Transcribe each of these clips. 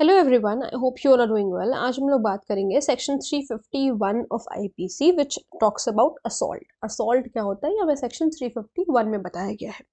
hello everyone I hope you all are doing well आज हम लोग बात करेंगे section 351 of IPC which talks about assault assault क्या होता है हमें सेक्शन 351 में बताया गया है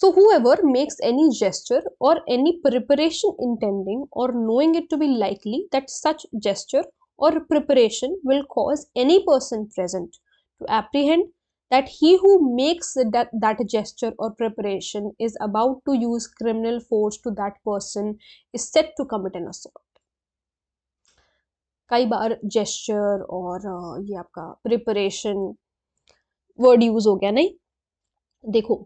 so whoever makes any gesture or any preparation intending or knowing it to be likely that such gesture or preparation will cause any person present to apprehend that he who makes that, that gesture or preparation is about to use criminal force to that person is set to commit an assault कई बार gesture और ये आपका preparation word use हो गया नहीं देखो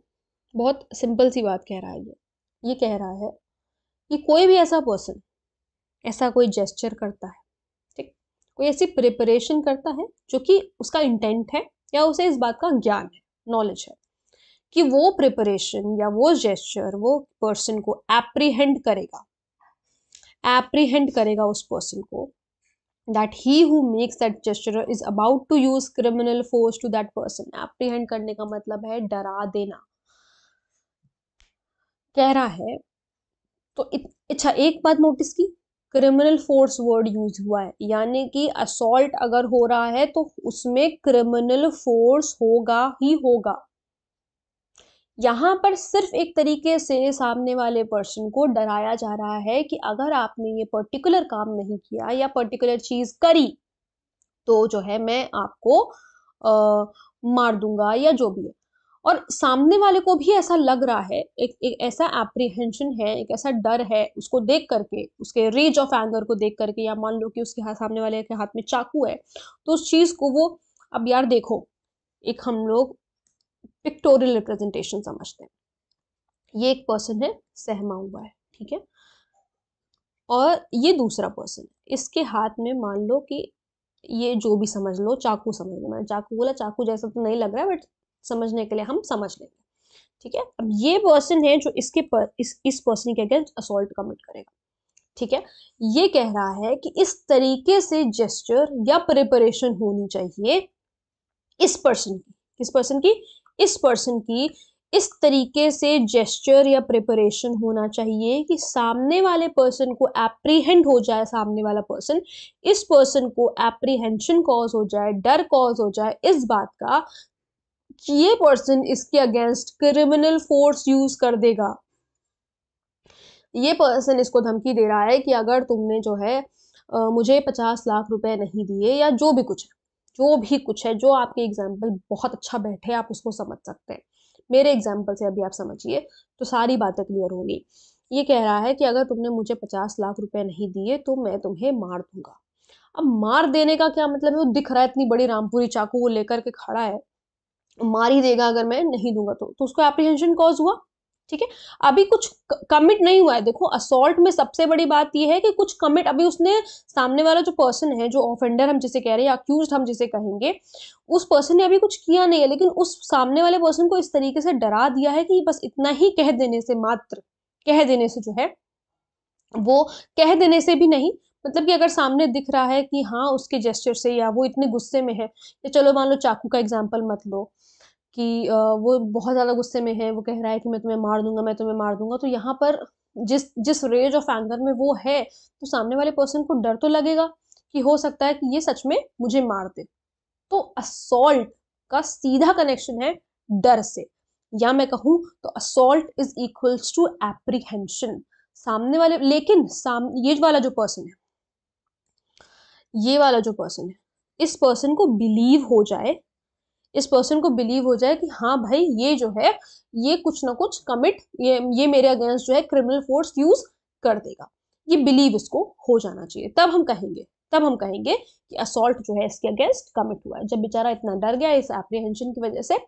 बहुत simple सी बात कह रहा है ये ये कह रहा है कि कोई भी ऐसा पर्सन ऐसा कोई जेस्चर करता है ठीक कोई ऐसी प्रिपरेशन करता है जो कि उसका इंटेंट है या उसे इस बात का ज्ञान है नॉलेज है कि वो प्रिपरेशन या वो जेस्चर वो पर्सन को एप्रीहेंड करेगा एप्रीहेंड करेगा उस पर्सन को that he who makes that gesture is about to use criminal force to that person apprehend करने का मतलब है डरा देना कह रहा है तो अच्छा एक बात नोटिस की क्रिमिनल फोर्स वर्ड यूज हुआ है यानी कि असोल्ट अगर हो रहा है तो उसमें क्रिमिनल फोर्स होगा ही होगा यहां पर सिर्फ एक तरीके से सामने वाले पर्सन को डराया जा रहा है कि अगर आपने ये पर्टिकुलर काम नहीं किया या पर्टिकुलर चीज करी तो जो है मैं आपको आ, मार दूंगा या जो भी है और सामने वाले को भी ऐसा लग रहा है एक, एक ऐसा एप्रीहेंशन है एक ऐसा डर है उसको देख करके उसके रेज ऑफ एंगर को देख करके या मान लो कि उसके हाथ सामने वाले के हाथ में चाकू है तो उस चीज़ को वो अब यार देखो एक हम लोग पिक्टोरियल रिप्रेजेंटेशन समझते हैं ये एक पर्सन है सहमा हुआ है ठीक है और ये दूसरा पर्सन इसके हाथ में मान लो कि ये जो भी समझ लो चाकू समझ लो मैंने चाकू बोला चाकू जैसा तो नहीं लग रहा है बट समझने के लिए हम समझ लेंगे ठीक है अब ये पर्सन है जो इसके पर, इस इस पर्सन के अगेंस्ट असोल्ट कमिट करेगा ठीक है ये कह रहा है कि इस तरीके से जेस्चर या प्रिपरेशन होनी चाहिए इस पर्सन की किस पर्सन की इस पर्सन की इस तरीके से जेस्चर या प्रिपरेशन होना चाहिए कि सामने वाले पर्सन को एप्रीहेंड हो जाए सामने वाला पर्सन इस पर्सन को एप्रीहेंशन कॉज हो जाए डर कॉज हो जाए इस बात का ये पर्सन इसके अगेंस्ट क्रिमिनल फोर्स यूज कर देगा ये पर्सन इसको धमकी दे रहा है कि अगर तुमने जो है आ, मुझे पचास लाख रुपए नहीं दिए या जो भी कुछ है जो भी कुछ है जो आपके एग्जाम्पल बहुत अच्छा बैठे आप उसको समझ सकते हैं मेरे एग्जाम्पल से अभी आप समझिए तो सारी बातें क्लियर होंगी ये कह रहा है कि अगर तुमने मुझे पचास लाख रुपए नहीं दिए तो मैं तुम्हें मार दूंगा अब मार देने का क्या मतलब है वो दिख रहा है इतनी बड़ी रामपुरी चाकू वो लेकर के खड़ा है मार ही देगा अगर मैं नहीं दूंगा तो तो उसको एप्रीहेंशन कॉज हुआ ठीक है अभी कुछ कमिट नहीं हुआ है देखो असोल्ट में सबसे बड़ी बात यह है कि कुछ कमिट अभी उसने सामने वाला जो पर्सन है जो ऑफेंडर हम जिसे कह रहे हैं अक्यूज हम जिसे कहेंगे उस पर्सन ने अभी कुछ किया नहीं है लेकिन उस सामने वाले पर्सन को इस तरीके से डरा दिया है कि बस इतना ही कह देने से मात्र कह देने से जो है वो कह देने से भी नहीं मतलब कि अगर सामने दिख रहा है कि हाँ उसके जेस्टर से या वो इतने गुस्से में है या चलो मान लो चाकू का एग्जाम्पल मत लो कि वो बहुत ज़्यादा गुस्से में है वो कह रहा है कि मैं तुम्हें मार दूंगा मैं तुम्हें मार दूंगा तो यहाँ पर जिस जिस रेज ऑफ एंगर में वो है तो सामने वाले पर्सन को डर तो लगेगा कि हो सकता है कि ये सच में मुझे मार दे तो असोल्ट का सीधा कनेक्शन है डर से या मैं कहूँ तो assault is equals to apprehension सामने वाले लेकिन साम ये वाला जो पर्सन है ये वाला जो पर्सन है इस पर्सन को बिलीव हो जाए इस पर्सन को बिलीव हो जाए कि हाँ भाई ये जो है ये कुछ ना कुछ कमिट ये ये मेरे अगेंस्ट जो है क्रिमिनल फोर्स यूज कर देगा ये बिलीव इसको हो जाना चाहिए तब हम कहेंगे तब हम कहेंगे कि असोल्ट जो है इसके अगेंस्ट कमिट हुआ है जब बेचारा इतना डर गया इस एप्रीहेंशन की वजह से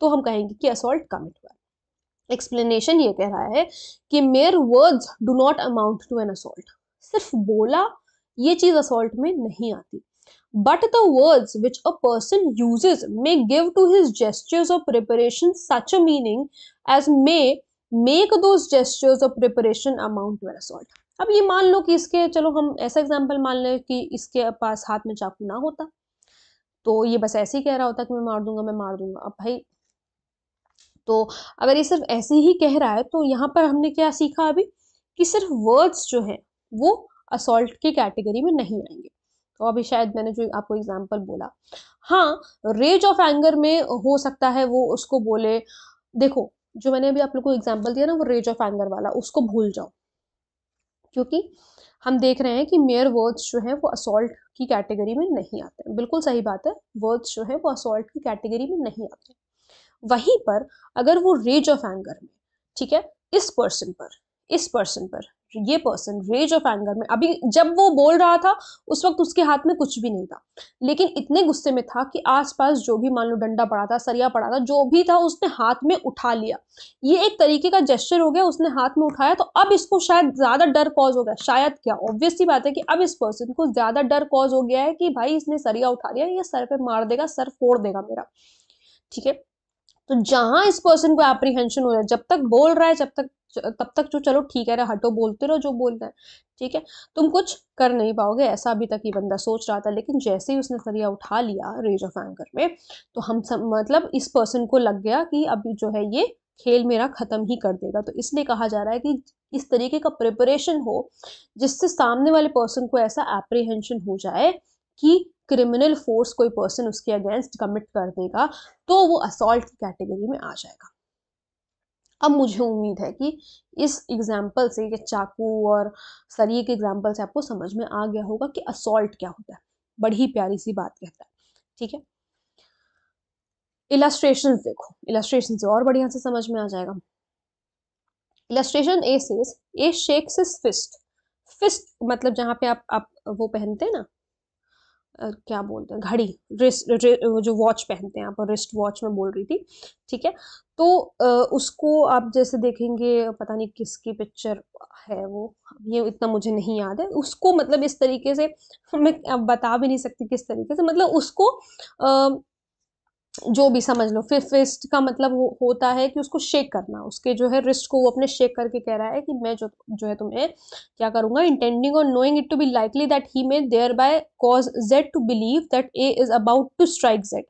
तो हम कहेंगे कि असोल्ट कमिट हुआ है एक्सप्लेनेशन ये कह रहा है कि mere words do not amount to an assault सिर्फ बोला ये चीज़ असोल्ट में नहीं आती but the words which a person uses may give to his gestures of preparation such a meaning as may make those gestures or preparation amount to assault अब ये मान लो कि इसके चलो हम ऐसा एग्जाम्पल मान लें कि इसके पास हाथ में चाकू ना होता तो ये बस ऐसे ही कह रहा होता कि मैं मार दूंगा मैं मार दूंगा अब भाई तो अगर ये सिर्फ ऐसे ही कह रहा है तो यहाँ पर हमने क्या सीखा अभी कि सिर्फ वर्ड्स जो हैं वो असोल्ट की कैटेगरी में नहीं आएंगे तो अभी शायद मैंने जो आपको एग्जाम्पल बोला हाँ रेज ऑफ एंगर में हो सकता है वो उसको बोले देखो जो मैंने अभी आप लोग को एग्जाम्पल दिया ना वो रेज ऑफ एंगर वाला उसको भूल जाओ क्योंकि हम देख रहे हैं कि मेयर वर्ड्स जो है वो असोल्ट की कैटेगरी में नहीं आते बिल्कुल सही बात है वर्ड्स जो है वो असोल्ट की कैटेगरी में नहीं आते वहीं पर अगर वो रेज ऑफ एंगर में ठीक है इस पर्सन पर इस पर्सन पर ये पर्सन रेज ऑफ एंगर में अभी जब वो बोल रहा था उस वक्त उसके हाथ में कुछ भी नहीं था लेकिन इतने गुस्से में था कि आसपास जो भी मान लो डंडा पड़ा था सरिया पड़ा था जो भी था उसने हाथ में उठा लिया ये एक तरीके का जेस्चर हो गया उसने हाथ में उठाया तो अब इसको शायद ज़्यादा डर कॉज हो गया शायद क्या ऑब्वियसली बात है कि अब इस पर्सन को ज़्यादा डर कॉज हो गया है कि भाई इसने सरिया उठा लिया ये सर पर मार देगा सर फोड़ देगा मेरा ठीक है तो जहां इस पर्सन को एप्रीहेंशन हो रहा है जब तक बोल रहा है जब तक तब तक जो चलो ठीक है ना हटो बोलते रहो जो बोलना है ठीक है तुम कुछ कर नहीं पाओगे ऐसा अभी तक ये बंदा सोच रहा था लेकिन जैसे ही उसने सरिया उठा लिया रेज ऑफ एंकर में तो हम सब मतलब इस पर्सन को लग गया कि अभी जो है ये खेल मेरा ख़त्म ही कर देगा तो इसलिए कहा जा रहा है कि इस तरीके का प्रिपरेशन हो जिससे सामने वाले पर्सन को ऐसा एप्रीहेंशन हो जाए कि क्रिमिनल फोर्स कोई पर्सन उसके अगेंस्ट कमिट कर देगा तो वो असॉल्ट की कैटेगरी में आ जाएगा अब मुझे उम्मीद है कि इस एग्ज़ाम्पल से ये चाकू और सरिये के एग्ज़ाम्पल से आपको समझ में आ गया होगा कि असोल्ट क्या होता है बड़ी प्यारी सी बात कहता है ठीक है इलास्ट्रेशन देखो इलास्ट्रेशन से और बढ़िया से समझ में आ जाएगा illustration A says A shakes fist fist मतलब जहाँ पे आप आप वो पहनते हैं ना क्या बोलते हैं घड़ी रिस्ट जो वॉच पहनते हैं आप रिस्ट वॉच में बोल रही थी ठीक है तो उसको आप जैसे देखेंगे पता नहीं किसकी पिक्चर है वो ये इतना मुझे नहीं याद है उसको मतलब इस तरीके से मैं बता भी नहीं सकती किस तरीके से मतलब उसको जो भी समझ लो फिर फिस्ट का मतलब हो, होता है कि उसको शेक करना उसके जो है रिस्ट को वो अपने शेक करके कह रहा है कि मैं जो जो है तुम्हें क्या करूँगा intending or knowing it to be likely that he may thereby cause Z to believe that A is about to strike Z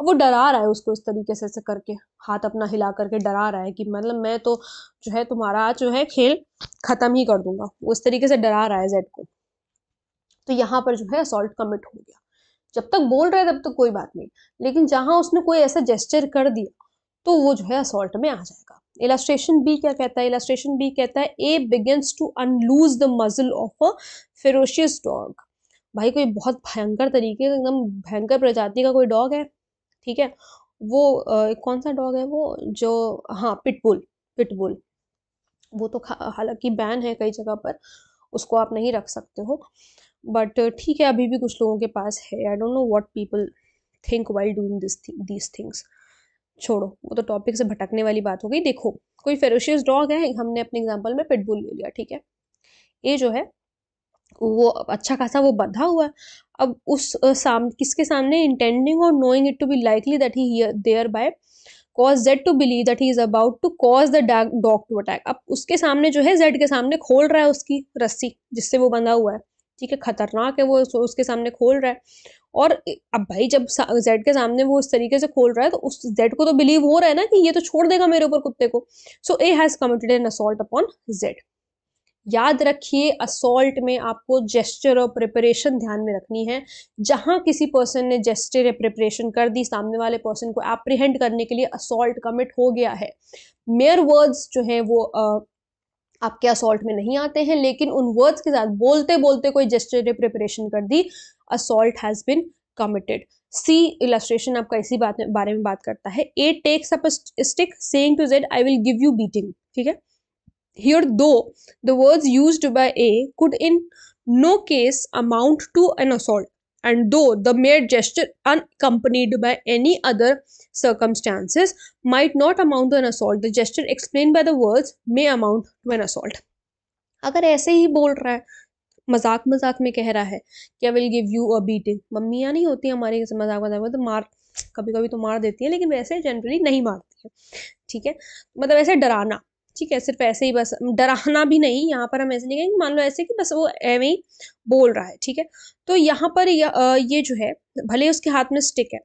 अब वो डरा रहा है उसको इस तरीके से ऐसे करके हाथ अपना हिला करके डरा रहा है कि मतलब मैं तो जो है तुम्हारा जो है खेल ख़त्म ही कर दूंगा वो इस तरीके से डरा रहा है जेड को तो यहाँ पर जो है असॉल्ट कमिट हो गया जब तक बोल रहा है तब तक तो कोई बात नहीं लेकिन जहां उसने कोई ऐसा जेस्टर कर दिया तो वो जो है असॉल्ट में आ जाएगा इलास्ट्रेशन बी क्या कहता है इलास्ट्रेशन बी कहता है A begins to unloose the muzzle of a ferocious dog भाई कोई बहुत भयंकर तरीके का एकदम भयंकर प्रजाति का कोई डॉग है ठीक है वो आ, कौन सा डॉग है वो जो हाँ पिटबुल पिटबुल वो तो हालांकि बैन है कई जगह पर उसको आप नहीं रख सकते हो बट uh, ठीक है अभी भी कुछ लोगों के पास है I don't know what people think why doing this these things छोड़ो वो तो टॉपिक से भटकने वाली बात हो गई देखो कोई फेरोशियस डॉग है हमने अपने एग्जाम्पल में पिटबुल ले लिया ठीक है ये जो है वो अच्छा खासा वो बंधा हुआ है अब उस साम किसके सामने intending or knowing it to be likely that he thereby cause Z to believe that he is about to cause the dog to attack अब उसके सामने जो है जेड के सामने खोल रहा है उसकी रस्सी जिससे वो बंधा हुआ है ठीक है खतरनाक है वो उसके सामने खोल रहा है और अब भाई जब जेड के सामने वो इस तरीके से खोल रहा है तो उस जेड को तो बिलीव हो रहा है ना कि ये तो छोड़ देगा मेरे ऊपर कुत्ते को so A has committed an assault upon Z याद रखिए असोल्ट में आपको जेस्चर और प्रिपरेशन ध्यान में रखनी है जहां किसी पर्सन ने जेस्टर या प्रिपरेशन कर दी सामने वाले पर्सन को एप्रीहेंड करने के लिए असोल्ट कमिट हो गया है मेयर वर्ड्स जो है वो आपके असॉल्ट में नहीं आते हैं लेकिन उन वर्ड्स के साथ बोलते बोलते कोई जेस्टर प्रिपरेशन कर दी assault has been committed C illustration आपका इसी बात में बारे में बात करता है A takes up stick saying to Z I will give you beating ठीक है here though the words used by A could in no case amount to an assault and though the mere gesture unaccompanied by any other circumstances might not amount to an assault the gesture explained by the words may amount to an assault agar aise hi bol raha hai मजाक मजाक में कह रहा है कि I will give you a beating मम्मियाँ नहीं होती हमारे जैसे मजाक मजाक में तो मार कभी कभी तो मार देती हैं लेकिन वैसे जनरली नहीं मारती हैं ठीक है मतलब ऐसे डराना ठीक है सिर्फ ऐसे ही बस डराना भी नहीं यहाँ पर हम ऐसे नहीं कहेंगे मान लो ऐसे कि बस वो एवं ही बोल रहा है ठीक है तो यहाँ पर ये जो है भले उसके हाथ में स्टिक है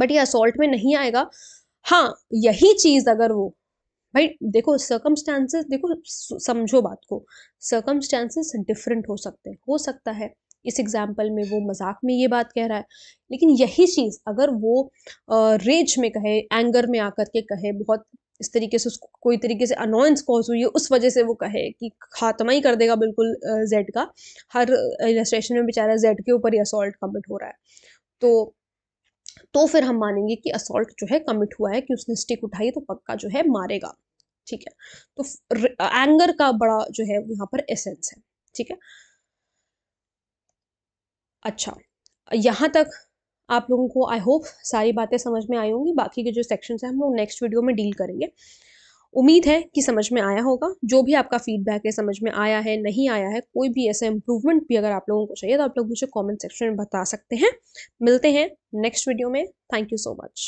बट ये असोल्ट में नहीं आएगा हाँ यही चीज़ अगर वो भाई देखो सर्कमस्टांसेस देखो समझो बात को सर्कमस्टांसेस डिफरेंट हो सकते हैं हो सकता है इस एग्जाम्पल में वो मजाक में ये बात कह रहा है लेकिन यही चीज़ अगर वो रेज में कहे एंगर में आकर के कहे बहुत इस तरीके से उसको कोई तरीके से अनॉयंस कॉज हुई है उस वजह से वो कहे कि खात्मा ही कर देगा बिल्कुल जेड का हर इलस्ट्रेशन में बेचारा जेड के ऊपर ही असोल्ट कमिट हो रहा है तो तो फिर हम मानेंगे कि असोल्ट जो है कमिट हुआ है कि उसने स्टिक उठाई तो पक्का जो है मारेगा ठीक है तो एंगर का बड़ा जो है यहाँ पर एसेंस है ठीक है अच्छा यहाँ तक आप लोगों को आई होप सारी बातें समझ में आई होंगी बाकी के जो सेक्शंस हैं हम लोग नेक्स्ट वीडियो में डील करेंगे उम्मीद है कि समझ में आया होगा जो भी आपका फीडबैक है समझ में आया है नहीं आया है कोई भी ऐसा इंप्रूवमेंट भी अगर आप लोगों को चाहिए तो आप लोग मुझे कॉमेंट सेक्शन में बता सकते हैं मिलते हैं नेक्स्ट वीडियो में थैंक यू सो मच